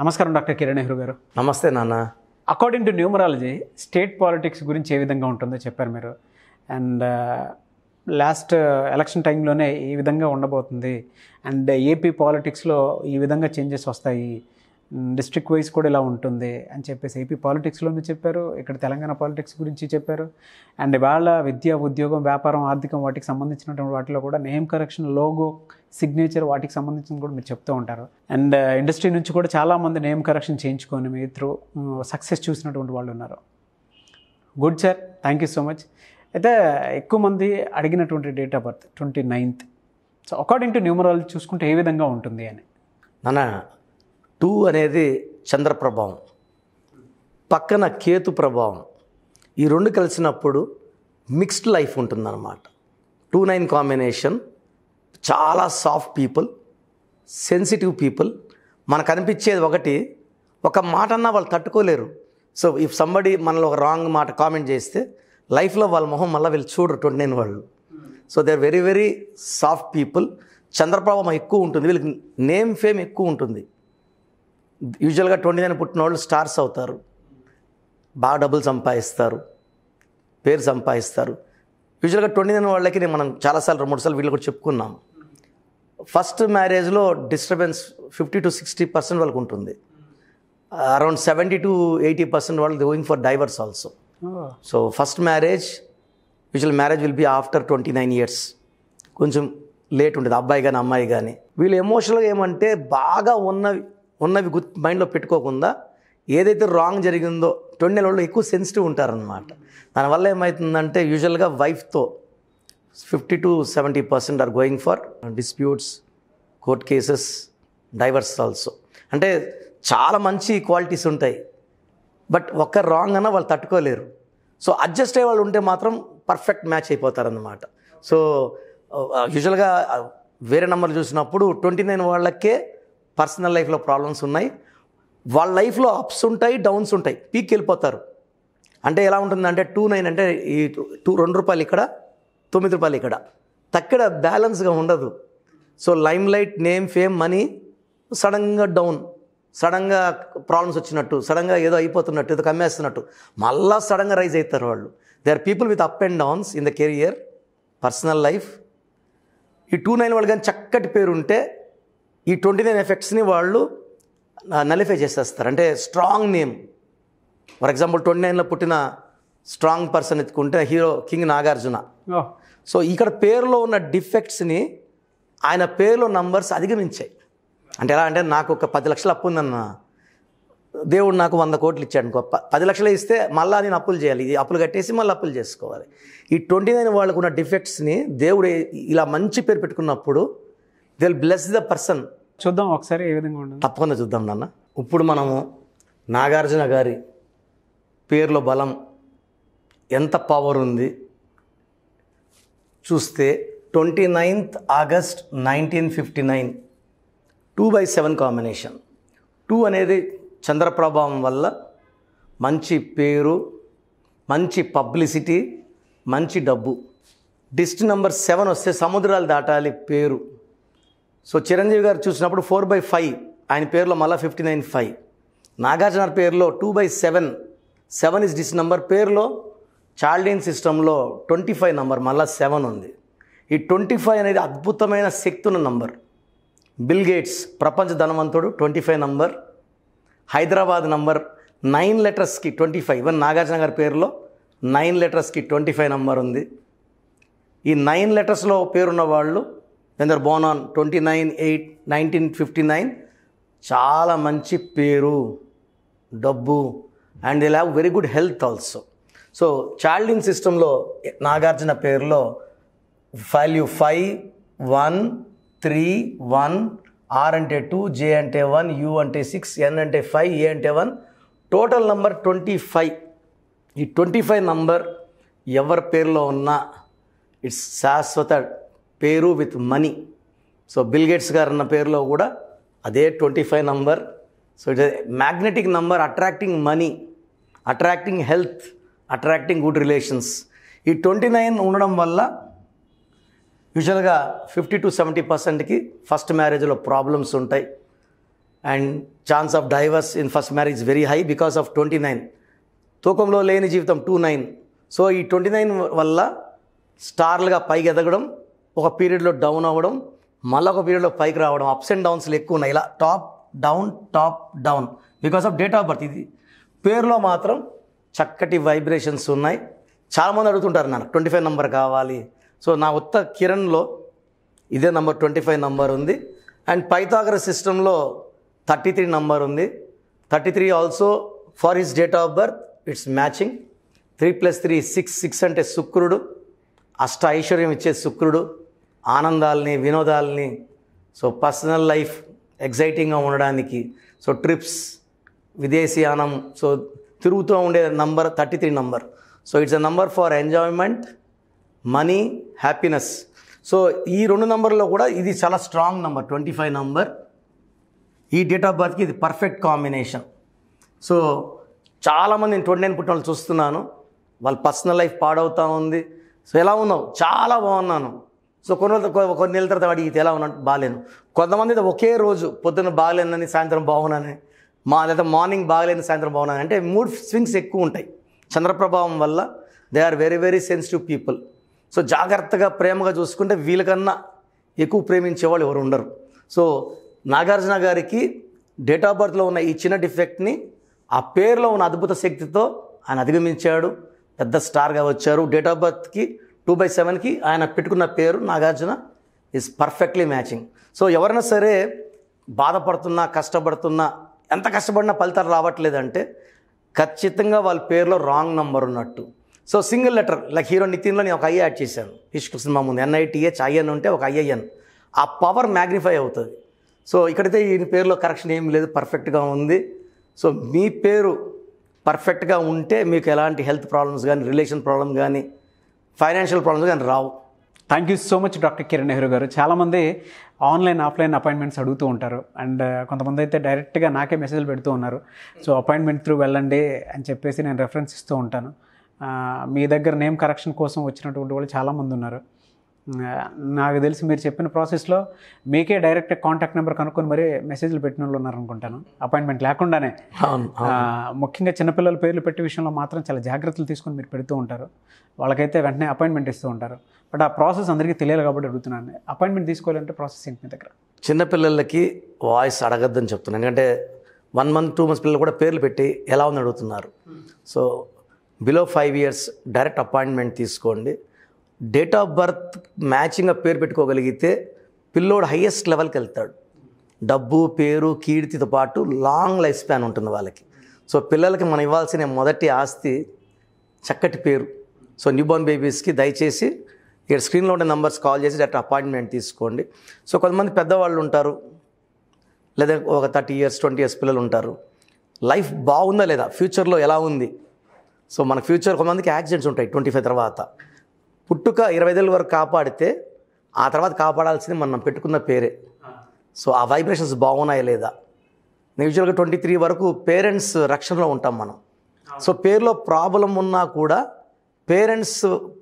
నమస్కారం డాక్టర్ కిరణ్ నెహ్రూ గారు నమస్తే నాన్న according to numerology state politics గురించి ఏ విధంగా ఉంటుందో చెప్పారు మీరు అండ్ లాస్ట్ ఎలక్షన్ టైంలోనే ఈ విధంగా ఉండబోతుంది అండ్ ఏపీ పాలిటిక్స్లో ఈ విధంగా చేంజెస్ వస్తాయి డిస్ట్రిక్ట్ వైజ్ కూడా ఇలా ఉంటుంది అని చెప్పేసి ఏపీ పాలిటిక్స్లోనూ చెప్పారు ఇక్కడ తెలంగాణ పాలిటిక్స్ గురించి చెప్పారు అండ్ వాళ్ళ విద్య ఉద్యోగం వ్యాపారం ఆర్థికం వాటికి సంబంధించినటువంటి వాటిలో కూడా నేమ్ కరెక్షన్ లోగో సిగ్నేచర్ వాటికి సంబంధించిన కూడా మీరు చెప్తూ ఉంటారు అండ్ ఇండస్ట్రీ uh, నుంచి కూడా చాలామంది నేమ్ కరెక్షన్ చేయించుకొని మీ త్రూ సక్సెస్ చూసినటువంటి వాళ్ళు ఉన్నారు good sir thank you so much అయితే ఎక్కువ మంది అడిగినటువంటి date of birth twenty ninth so according to numerology చూసుకుంటే ఏ విధంగా ఉంటుంది అని నాన్న టూ అనేది చంద్ర ప్రభావం పక్కన కేతు ప్రభావం ఈ రెండు కలిసినప్పుడు మిక్స్డ్ లైఫ్ ఉంటుందన్నమాట టూ నైన్ కాంబినేషన్ చాలా సాఫ్ట్ పీపుల్ సెన్సిటివ్ పీపుల్ మనకు అనిపించేది ఒకటి ఒక మాట అన్నా వాళ్ళు తట్టుకోలేరు సో ఇఫ్ సంబడి మనలో ఒక రాంగ్ మాట కామెంట్ చేస్తే లైఫ్లో వాళ్ళ మొహం మళ్ళీ వీళ్ళు చూడరు ట్వంటీ నైన్ వాళ్ళు so they are very very soft people చంద్రప్రభావం ఎక్కువ ఉంటుంది వీళ్ళకి నేమ్ ఫేమ్ ఎక్కువ ఉంటుంది యూజువల్గా ట్వంటీ నైన్ పుట్టిన వాళ్ళు స్టార్స్ అవుతారు బాగా డబ్బులు సంపాదిస్తారు పేరు సంపాదిస్తారు యూజువల్గా ట్వంటీ నైన్ వాళ్ళకి నేను మనం చాలాసార్లు మూడు సార్లు వీళ్ళు కూడా చెప్పుకున్నాం ఫస్ట్ మ్యారేజ్లో disturbance fifty to sixty percent వాళ్ళకు ఉంటుంది around seventy to eighty percent వాళ్ళు going for divorce also so first marriage usual marriage will be after twenty nine years కొంచెం లేట్ ఉండేది అబ్బాయి కానీ అమ్మాయి కానీ వీళ్ళు ఎమోషనల్గా ఏమంటే బాగా ఉన్నవి ఉన్నవి గుర్ మైండ్లో పెట్టుకోకుండా ఏదైతే రాంగ్ జరిగిందో ట్వంటీ వాళ్ళు ఎక్కువ సెన్సిటివ్ ఉంటారనమాట దానివల్ల ఏమవుతుందంటే యూజువల్గా వైఫ్తో fifty to seventy percent are going for disputes court cases divorce also అంటే చాలా మంచి క్వాలిటీస్ ఉంటాయి బట్ ఒక్క రాంగ్ అన్న వాళ్ళు తట్టుకోలేరు సో అడ్జస్ట్ అయ్యే వాళ్ళు ఉంటే మాత్రం పర్ఫెక్ట్ మ్యాచ్ అయిపోతారనమాట సో యూజువల్గా వేరే నెంబర్లు చూసినప్పుడు ట్వంటీ నైన్ వాళ్ళకే పర్సనల్ లైఫ్లో ప్రాబ్లమ్స్ ఉన్నాయి వాళ్ళ లైఫ్లో అప్స్ ఉంటాయి డౌన్స్ ఉంటాయి పీక్ వెళ్ళిపోతారు అంటే ఎలా ఉంటుందంటే టూ నైన్ అంటే ఈ టూ రెండు రూపాయలు ఇక్కడ తొమ్మిది రూపాయలు ఇక్కడ తక్కడ బ్యాలెన్స్గా ఉండదు so limelight name fame money సడన్గా డౌన్ సడన్గా ప్రాబ్లమ్స్ వచ్చినట్టు సడన్గా ఏదో అయిపోతున్నట్టు ఏదో కమ్మేస్తున్నట్టు మళ్ళా సడన్గా రైజ్ అవుతారు వాళ్ళు they are people with up and downs in the career personal life ఈ టూ నైన్ వాళ్ళు కానీ చక్కటి పేరు ఉంటే ఈ ట్వంటీ నైన్ ఎఫెక్ట్స్ని వాళ్ళు నలిఫై చేసేస్తారు అంటే strong name for example twenty నైన్లో పుట్టిన స్ట్రాంగ్ పర్సన్ ఎత్తుకుంటే హీరో కింగ్ నాగార్జున సో ఇక్కడ పేరులో ఉన్న డిఫెక్ట్స్ని ఆయన పేరులో నంబర్స్ అధిగమించాయి అంటే ఎలా అంటే నాకు ఒక పది లక్షలు అప్పు ఉందన్న దేవుడు నాకు వంద కోట్లు ఇచ్చాడు అనుకో పది లక్షలు ఇస్తే మళ్ళీ నేను అప్పులు చేయాలి ఇది అప్పులు కట్టేసి మళ్ళీ అప్పులు చేసుకోవాలి ఈ ట్వంటీ నైన్ వాళ్ళకున్న డిఫెక్ట్స్ని దేవుడు ఇలా మంచి పేరు పెట్టుకున్నప్పుడు దిల్ బ్లెస్ ద పర్సన్ చూద్దాం ఒకసారి ఏ విధంగా ఉంటుంది తప్పకుండా చూద్దాం నాన్న ఇప్పుడు మనము నాగార్జున గారి పేరులో బలం ఎంత పవర్ ఉంది చూస్తే twenty ninth August nineteen fifty nine two by seven combination two అనేది చంద్రప్రభావం వల్ల మంచి పేరు మంచి పబ్లిసిటీ మంచి డబ్బు డిస్ట్ నెంబర్ సెవెన్ వస్తే సముద్రాలు దాటాలి పేరు సో చిరంజీవి గారు చూసినప్పుడు ఫోర్ బై ఫైవ్ ఆయన పేరులో మళ్ళా ఫిఫ్టీ నైన్ ఫైవ్ నాగార్జున పేరులో two by seven seven is this number పేరులో చాల్డీన్ సిస్టంలో ట్వంటీ ఫైవ్ నంబర్ మళ్ళా సెవెన్ ఉంది ఈ ట్వంటీ ఫైవ్ అనేది అద్భుతమైన శక్తి ఉన్న నంబర్ బిల్ గేట్స్ ప్రపంచ ధనవంతుడు twenty five number Hyderabad number nine లెటర్స్కి twenty five even Nagarjuna garu పేరులో నైన్ లెటర్స్కి ట్వంటీ ఫైవ్ నంబర్ ఉంది ఈ నైన్ లెటర్స్లో పేరున్న వాళ్ళు when they're born on twenty nine eight nineteen fifty nine చాలా మంచి పేరు డబ్బు and they'll have very good health also so Chaldean సిస్టంలో నాగార్జున పేరులో value five one three one R అంటే టూ జే అంటే వన్ యూ అంటే సిక్స్ ఎన్ అంటే ఫైవ్ ఏ అంటే one total number twenty five ఈ ట్వంటీ ఫైవ్ నంబర్ ఎవరి పేరులో ఉన్నా ఇట్స్ శాశ్వత పేరు with money so Bill Gates garu అన్న పేరులో కూడా అదే twenty five number so it magnetic number attracting money attracting health attracting good relations ఈ ట్వంటీ నైన్ ఉండడం వల్ల యూజువల్గా ఫిఫ్టీ టు సెవెంటీ పర్సెంట్కి ఫస్ట్ మ్యారేజ్లో ప్రాబ్లమ్స్ ఉంటాయి and chance of divorce in first marriage very high because of twenty nine తూకంలో లేని జీవితం two nine so ఈ ట్వంటీ నైన్ వల్ల స్టార్లుగా పైకి ఎదగడం ఒక పీరియడ్లో డౌన్ అవ్వడం మళ్ళీ ఒక పీరియడ్లో పైకి రావడం అప్స్ అండ్ డౌన్స్లు ఎక్కువ ఉన్నాయి ఇలా top down top down because of date of birth ఇది పేరులో మాత్రం చక్కటి వైబ్రేషన్స్ ఉన్నాయి చాలామంది అడుగుతుంటారు నన్ను ట్వంటీ ఫైవ్ నెంబర్ కావాలి సో నా ఉత్త కిరణ్లో ఇదే నంబర్ ట్వంటీ ఫైవ్ నెంబర్ ఉంది అండ్ పైతాగర సిస్టంలో థర్టీ త్రీ నెంబర్ ఉంది thirty three also for his date of birth it's matching three plus three six six అంటే శుక్రుడు అష్ట ఐశ్వర్యం ఇచ్చే శుక్రుడు ఆనందాలని వినోదాలని సో పర్సనల్ లైఫ్ ఎగ్జైటింగ్గా ఉండడానికి సో ట్రిప్స్ విదేశీయానం సో తిరుగుతూ ఉండే number thirty three number so it's a number for ఎంజాయ్మెంట్ మనీ హ్యాపీనెస్ సో ఈ రెండు నంబర్లో కూడా ఇది చాలా strong number twenty five number ఈ డేట్ ఆఫ్ బర్త్కి ఇది పర్ఫెక్ట్ కాంబినేషన్ సో చాలామంది నేను ట్వంటీ నైన్ పుట్టిన వాళ్ళు చూస్తున్నాను వాళ్ళ పర్సనల్ లైఫ్ పాడవుతూ ఉంది సో ఎలా ఉన్నావు చాలా బాగున్నాను సో కొన్ని రోజులు కొన్ని నెలల తర్వాత అడిగితే ఎలా ఉన్నా బాగాలేను కొంతమంది ఒకే రోజు పొద్దున్న బాగలేనని సాయంత్రం బాగున్నానని మా లేదా మార్నింగ్ బాగలేని సాయంత్రం బాగున్నాను అంటే మూడ్ స్వింగ్స్ ఎక్కువ ఉంటాయి చంద్రప్రభావం వల్ల they are very very sensitive people so జాగ్రత్తగా ప్రేమగా చూసుకుంటే వీళ్ళకన్నా ఎక్కువ ప్రేమించే వాళ్ళు ఎవరు ఉండరు సో నాగార్జున గారికి డేట్ ఆఫ్ బర్త్లో ఉన్న ఈ చిన్న డిఫెక్ట్ని ఆ పేరులో ఉన్న అద్భుత శక్తితో ఆయన అధిగమించాడు పెద్ద స్టార్గా వచ్చారు డేట్ ఆఫ్ బర్త్కి టూ బై సెవెన్కి ఆయన పెట్టుకున్న పేరు నాగార్జున ఈజ్ పర్ఫెక్ట్లీ మ్యాచింగ్ సో ఎవరైనా సరే బాధపడుతున్నా కష్టపడుతున్నా ఎంత కష్టపడినా ఫలితాలు రావట్లేదంటే ఖచ్చితంగా వాళ్ళ పేరులో రాంగ్ నంబర్ ఉన్నట్టు so single letter like hero నితిన్లో నేను ఒక ఐ యాడ్ చేశాను ఇష్క్ సినిమా ముందు ఎన్ఐటిహెచ్ ఐఎన్ ఉంటే ఒక ఐఐఎన్ ఆ పవర్ మ్యాగ్నిఫై అవుతుంది సో ఇక్కడైతే ఈయన పేరులో కరెక్షన్ ఏం లేదు పర్ఫెక్ట్గా ఉంది సో మీ పేరు పర్ఫెక్ట్గా ఉంటే మీకు ఎలాంటి హెల్త్ ప్రాబ్లమ్స్ కానీ రిలేషన్ ప్రాబ్లమ్స్ కానీ ఫైనాన్షియల్ ప్రాబ్లమ్స్ కానీ రావు thank you so much doctor Kiran Nehru garu చాలామంది ఆన్లైన్ ఆఫ్లైన్ అపాయింట్మెంట్స్ అడుగుతూ ఉంటారు అండ్ uh, కొంతమంది అయితే డైరెక్ట్గా నాకే మెసేజ్లు పెడుతూ ఉన్నారు సో అపాయింట్మెంట్ త్రూ వెళ్ళండి అని చెప్పేసి నేను రెఫరెన్స్ ఇస్తూ ఉంటాను uh, మీ దగ్గర నేమ్ కరెక్షన్ కోసం వచ్చినటువంటి వాళ్ళు చాలామంది ఉన్నారు నాకు తెలిసి మీరు చెప్పిన ప్రాసెస్లో మీకే డైరెక్ట్ కాంటాక్ట్ నెంబర్ కనుక్కొని మరీ మెసేజ్లు పెట్టిన వాళ్ళు ఉన్నారనుకుంటాను అపాయింట్మెంట్ లేకుండానే ముఖ్యంగా చిన్నపిల్లల పేర్లు పెట్టే విషయంలో మాత్రం చాలా జాగ్రత్తలు తీసుకొని మీరు పెడుతూ ఉంటారు వాళ్ళకైతే వెంటనే అపాయింట్మెంట్ ఇస్తూ ఉంటారు బట్ ఆ ప్రాసెస్ అందరికీ తెలియాలి కాబట్టి అడుగుతున్నాను అపాయింట్మెంట్ తీసుకోవాలంటే ప్రాసెస్ ఏంటి మీ దగ్గర చిన్నపిల్లలకి వాయిస్ అడగద్దని చెప్తున్నాను ఎందుకంటే వన్ మంత్ టూ మంత్స్ పిల్లలు కూడా పేర్లు పెట్టి ఎలా ఉందని అడుగుతున్నారు so below five years direct appointment తీసుకోండి డేట్ ఆఫ్ బర్త్ మ్యాచింగ్గా పేరు పెట్టుకోగలిగితే పిల్లోడు హయ్యెస్ట్ లెవెల్కి వెళ్తాడు డబ్బు పేరు కీర్తితో పాటు లాంగ్ లైఫ్ స్పాన్ ఉంటుంది వాళ్ళకి సో పిల్లలకి మనం ఇవ్వాల్సిన మొదటి ఆస్తి చక్కటి పేరు సో బోర్న్ బేబీస్కి దయచేసి ఇక్కడ స్క్రీన్లో ఉండే నెంబర్స్ కాల్ చేసి డైరెక్ట్ అపాయింట్మెంట్ తీసుకోండి సో కొంతమంది పెద్దవాళ్ళు ఉంటారు లేదా ఒక థర్టీ ఇయర్స్ ట్వంటీ ఇయర్స్ పిల్లలు ఉంటారు లైఫ్ బాగుందా లేదా ఫ్యూచర్లో ఎలా ఉంది సో మన ఫ్యూచర్ కొంతమందికి యాక్సిడెంట్స్ ఉంటాయి ట్వంటీ ఫైవ్ తర్వాత పుట్టుక ఇరవై ఐదేళ్ళ వరకు కాపాడితే ఆ తర్వాత కాపాడాల్సింది మనం పెట్టుకున్న పేరే సో ఆ వైబ్రేషన్స్ బాగున్నాయా లేదా యూజువల్గా ట్వంటీ త్రీ వరకు పేరెంట్స్ రక్షణలో ఉంటాం మనం సో పేరులో ప్రాబ్లం ఉన్నా కూడా పేరెంట్స్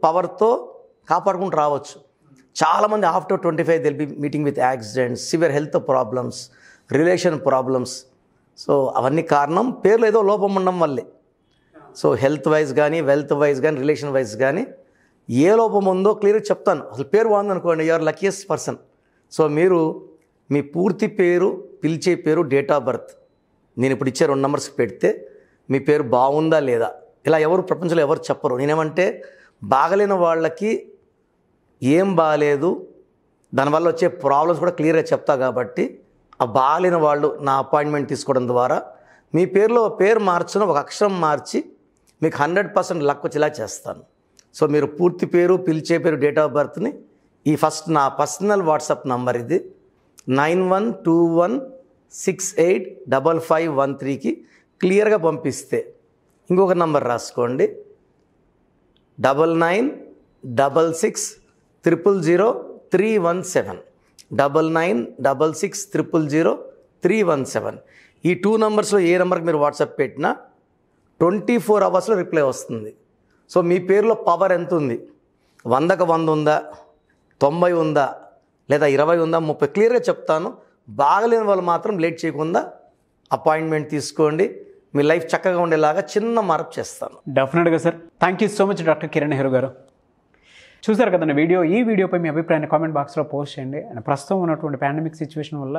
పవర్తో కాపాడుకుంటూ రావచ్చు చాలామంది after twenty five they'll be meeting with accidents severe health problems relation problems so అవన్నీ కారణం పేర్లు ఏదో లోపం ఉండడం వల్లే సో హెల్త్ వైజ్ కానీ వెల్త్ వైజ్ కానీ రిలేషన్ వైజ్ కానీ ఏ లోపం ఉందో క్లియర్గా చెప్తాను అసలు పేరు బాగుంది అనుకోండి యూఆర్ లక్కీయెస్ట్ పర్సన్ సో మీరు మీ పూర్తి పేరు పిలిచే పేరు డేట్ ఆఫ్ బర్త్ నేను ఇప్పుడు ఇచ్చే రెండు నెంబర్స్ పెడితే మీ పేరు బాగుందా లేదా ఇలా ఎవరు ప్రపంచంలో ఎవరు చెప్పరు నేనేమంటే బాగలేని వాళ్ళకి ఏం బాగాలేదు దానివల్ల వచ్చే ప్రాబ్లమ్స్ కూడా క్లియర్గా చెప్తా కాబట్టి ఆ బాగాలేని వాళ్ళు నా అపాయింట్మెంట్ తీసుకోవడం ద్వారా మీ పేరులో పేరు మార్చిన ఒక అక్షరం మార్చి మీకు హండ్రెడ్ పర్సెంట్ లక్ వచ్చేలా చేస్తాను సో మీరు పూర్తి పేరు పిలిచే పేరు డేట్ ఆఫ్ బర్త్ని ఈ ఫస్ట్ నా పర్సనల్ వాట్సాప్ నంబర్ ఇది nine one two one six eight double five one త్రీకి క్లియర్గా పంపిస్తే ఇంకొక నంబర్ రాసుకోండి double nine double six triple zero three one seven double nine double six triple zero three one seven ఈ two నెంబర్స్లో ఏ నెంబర్కి మీరు వాట్సాప్ పెట్టినా ట్వంటీ ఫోర్ అవర్స్లో రిప్లై వస్తుంది సో మీ పేరులో పవర్ ఎంత ఉంది వందకు వంద ఉందా తొంభై ఉందా లేదా ఇరవై ఉందా ముప్పై క్లియర్గా చెప్తాను బాగలేని వాళ్ళు మాత్రం లేట్ చేయకుండా అపాయింట్మెంట్ తీసుకోండి మీ లైఫ్ చక్కగా ఉండేలాగా చిన్న మార్పు చేస్తాను డెఫినెట్గా sir thank you so much doctor Kiran Nehru garu చూసారు కదండి వీడియో ఈ వీడియోపై మీ అభిప్రాయాన్ని కామెంట్ బాక్స్లో పోస్ట్ చేయండి అండ్ ప్రస్తుతం ఉన్నటువంటి పాండమిక్ సిచ్యువేషన్ వల్ల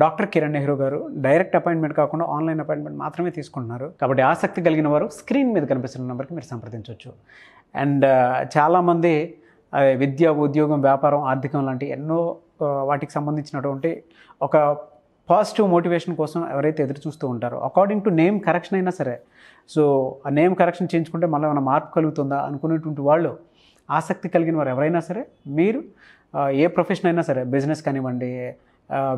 doctor Kiran Nehru garu direct appointment కాకుండా ఆన్లైన్ అపాయింట్మెంట్ మాత్రమే తీసుకుంటున్నారు కాబట్టి ఆసక్తి కలిగిన వారు స్క్రీన్ మీద కనిపిస్తున్న నెంబర్కి మీరు సంప్రదించవచ్చు అండ్ చాలామంది విద్య ఉద్యోగం వ్యాపారం ఆర్థికం లాంటి ఎన్నో వాటికి సంబంధించినటువంటి ఒక పాజిటివ్ మోటివేషన్ కోసం ఎవరైతే ఎదురు చూస్తూ ఉంటారో అకార్డింగ్ టు నేమ్ కరెక్షన్ అయినా సరే సో ఆ నేమ్ కరెక్షన్ చేయించుకుంటే మళ్ళీ ఏమైనా మార్పు కలుగుతుందా అనుకునేటువంటి వాళ్ళు ఆసక్తి కలిగిన వారు ఎవరైనా సరే మీరు ఏ ప్రొఫెషన్ అయినా సరే బిజినెస్ కానివ్వండి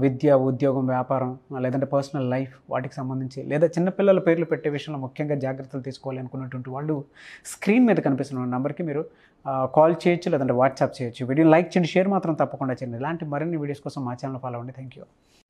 విద్య ఉద్యోగం వ్యాపారం లేదంటే పర్సనల్ లైఫ్ వాటికి సంబంధించి లేదా చిన్నపిల్లల పేర్లు పెట్టే విషయంలో ముఖ్యంగా జాగ్రత్తలు తీసుకోవాలి అనుకున్నటువంటి వాళ్ళు స్క్రీన్ మీద కనిపిస్తున్న నెంబర్కి మీరు కాల్ చేయొచ్చు లేదంటే వాట్సాప్ చేయొచ్చు వీడియోని లైక్ చేయండి షేర్ మాత్రం తప్పకుండా చేయండి ఇలాంటి మరిన్ని వీడియోస్ కోసం మా ఛానల్ ఫాలో అవ్వండి థ్యాంక్ యూ